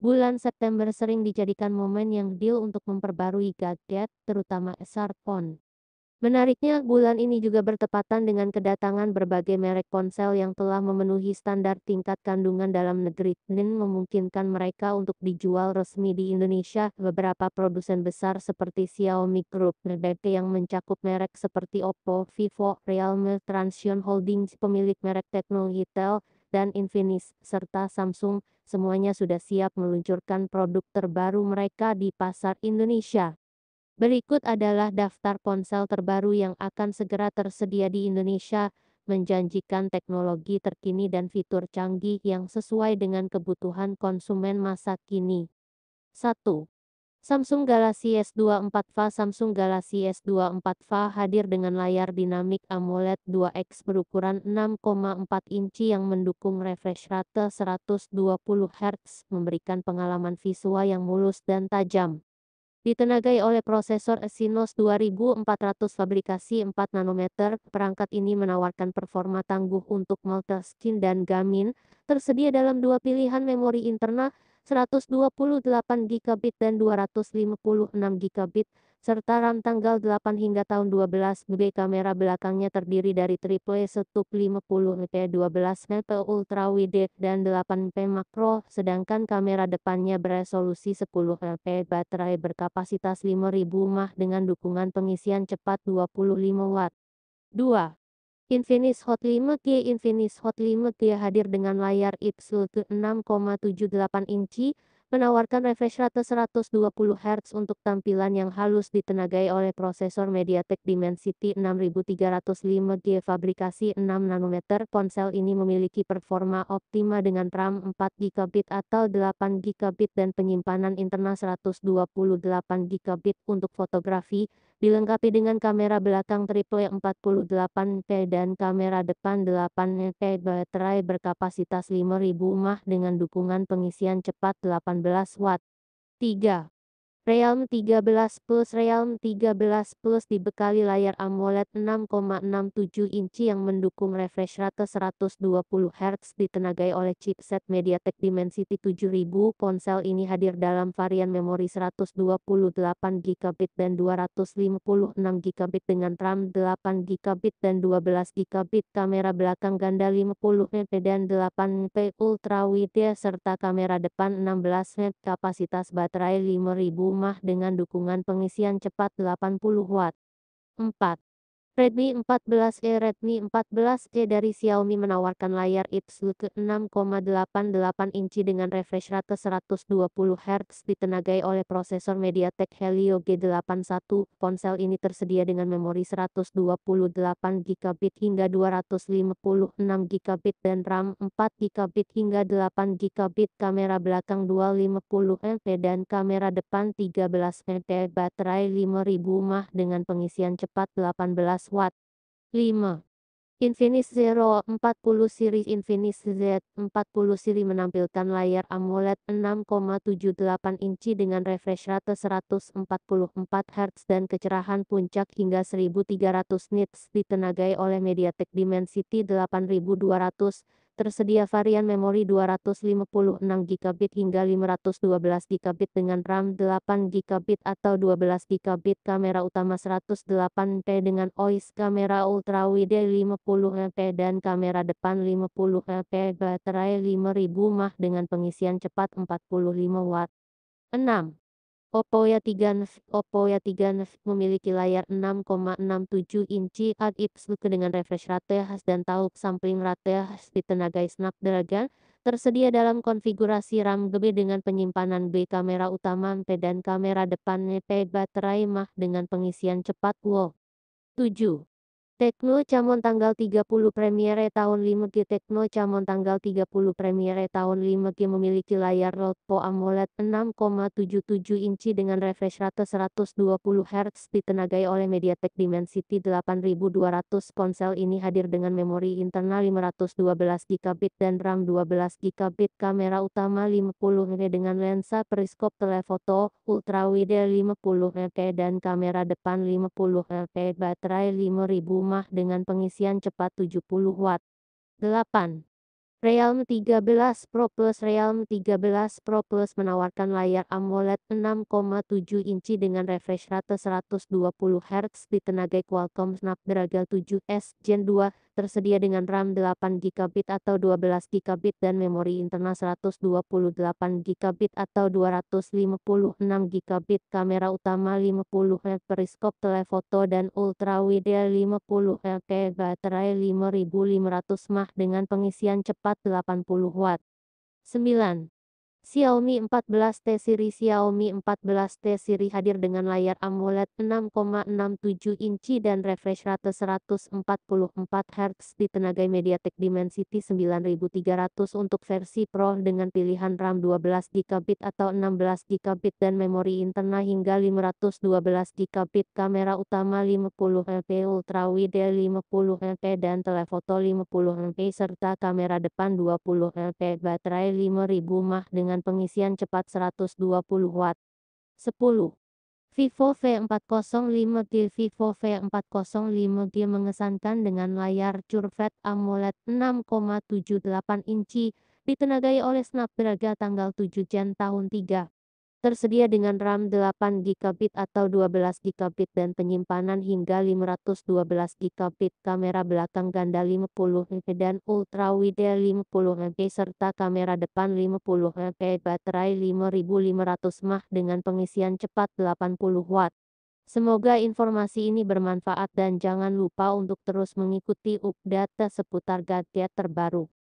Bulan September sering dijadikan momen yang deal untuk memperbarui gadget, terutama smartphone. Menariknya, bulan ini juga bertepatan dengan kedatangan berbagai merek ponsel yang telah memenuhi standar tingkat kandungan dalam negeri dan memungkinkan mereka untuk dijual resmi di Indonesia. Beberapa produsen besar seperti Xiaomi Group, Redmi, yang mencakup merek seperti Oppo, Vivo, Realme, Transion Holdings, pemilik merek Tecno dan Infinix, serta Samsung, semuanya sudah siap meluncurkan produk terbaru mereka di pasar Indonesia. Berikut adalah daftar ponsel terbaru yang akan segera tersedia di Indonesia, menjanjikan teknologi terkini dan fitur canggih yang sesuai dengan kebutuhan konsumen masa kini. 1. Samsung Galaxy S24 FA Samsung Galaxy S24 FA hadir dengan layar dinamik AMOLED 2X berukuran 6,4 inci yang mendukung refresh rate 120Hz, memberikan pengalaman visual yang mulus dan tajam. Ditenagai oleh prosesor Exynos 2400 fabrikasi 4 nanometer, perangkat ini menawarkan performa tangguh untuk multitasking dan gaming. tersedia dalam dua pilihan memori internal, 128 GB dan 256 GB, serta RAM tanggal 8 hingga tahun 12 GB. kamera belakangnya terdiri dari triple setup 50 MP 12 MP ultra wide dan 8 MP makro sedangkan kamera depannya beresolusi 10 MP baterai berkapasitas 5000 mAh dengan dukungan pengisian cepat 25 watt 2 Infinix Hot 5 G Infinix Hot 5 G hadir dengan layar IPS 6,78 inci, menawarkan refresh rate 120Hz untuk tampilan yang halus ditenagai oleh prosesor MediaTek Dimensity 6305G fabrikasi 6 nanometer. Ponsel ini memiliki performa optima dengan RAM 4GB atau 8GB dan penyimpanan internal 128GB untuk fotografi, dilengkapi dengan kamera belakang triple 48p dan kamera depan 8 mp baterai berkapasitas 5000 mAh dengan dukungan pengisian cepat 18 watt. 3. Realm 13 Plus Realm 13 Plus dibekali layar AMOLED 6,67 inci yang mendukung refresh rate 120Hz ditenagai oleh chipset MediaTek Dimensity 7000. Ponsel ini hadir dalam varian memori 128GB dan 256GB dengan RAM 8GB dan 12GB, kamera belakang ganda 50MP dan 8MP ultrawide serta kamera depan 16MP, kapasitas baterai 5000 rumah dengan dukungan pengisian cepat 80 watt. 4. Redmi 14e Redmi 14e dari Xiaomi menawarkan layar IPS ke 6,88 inci dengan refresh rate 120Hz ditenagai oleh prosesor MediaTek Helio G81. Ponsel ini tersedia dengan memori 128GB hingga 256GB dan RAM 4GB hingga 8GB, kamera belakang 250MP dan kamera depan 13MP, baterai 5000 mAh dengan pengisian cepat 18 15 Watt. 5. Infinix Zero 40 Series Infinix Z40 Series menampilkan layar AMOLED 6,78 inci dengan refresh rate 144 Hz dan kecerahan puncak hingga 1300 nits ditenagai oleh MediaTek Dimensity 8200 Tersedia varian memori 256 GB hingga 512 GB dengan RAM 8 GB atau 12 GB kamera utama 108 MP dengan OIS kamera ultrawide 50MP dan kamera depan 50MP baterai 5000 mAh dengan pengisian cepat 45 watt. 6. Oppo 3 Oppo 3 memiliki layar 6,67 inci AIPS dengan refresh rate khas dan tahu sampling rate khas di tenaga Snapdragon tersedia dalam konfigurasi RAM GB dengan penyimpanan B kamera utama MP dan kamera depan NP baterai mah dengan pengisian cepat WO 7 Tekno Camon tanggal 30 premiere tahun 5 G Tekno Camon tanggal 30 premiere tahun 5 G memiliki layar LOTPO AMOLED 6,77 inci dengan refresh rate 120 Hz ditenagai oleh MediaTek Dimensity 8200. Ponsel ini hadir dengan memori internal 512 GB dan RAM 12 GB, kamera utama 50MP dengan lensa periskop telefoto, ultrawide 50MP dan kamera depan 50MP, baterai 5000 mah rumah dengan pengisian cepat 70 Watt. 8. Realm 13 Pro Plus Realm 13 Pro Plus menawarkan layar AMOLED 6,7 inci dengan refresh rate 120 Hz di tenaga Qualcomm Snapdragon 7S Gen 2 tersedia dengan RAM 8 GB atau 12 GB dan memori internal 128 GB atau 256 GB, kamera utama 50 MP periskop telefoto dan ultra wide 50 MP, baterai 5500 mAh dengan pengisian cepat 80 Watt. 9. Xiaomi 14T seri Xiaomi 14T seri hadir dengan layar AMOLED 6,67 inci dan refresh rate 144Hz di tenaga MediaTek Dimensity 9300 untuk versi Pro dengan pilihan RAM 12GB atau 16GB dan memori internal hingga 512GB, kamera utama 50MP ultrawide 50MP dan telefoto 50MP serta kamera depan 20MP, baterai 5000 mAh dengan dengan pengisian cepat 120 watt. 10. Vivo v 405 T Vivo v 405 T mengesankan dengan layar curved AMOLED 6,78 inci, ditenagai oleh Snapdragon tanggal 7 Jan tahun 3. Tersedia dengan RAM 8 GB atau 12 GB dan penyimpanan hingga 512 GB, kamera belakang ganda 50 MP dan ultra wide 50 MP serta kamera depan 50 MP, baterai 5500 mAh dengan pengisian cepat 80 Watt. Semoga informasi ini bermanfaat dan jangan lupa untuk terus mengikuti update seputar gadget terbaru.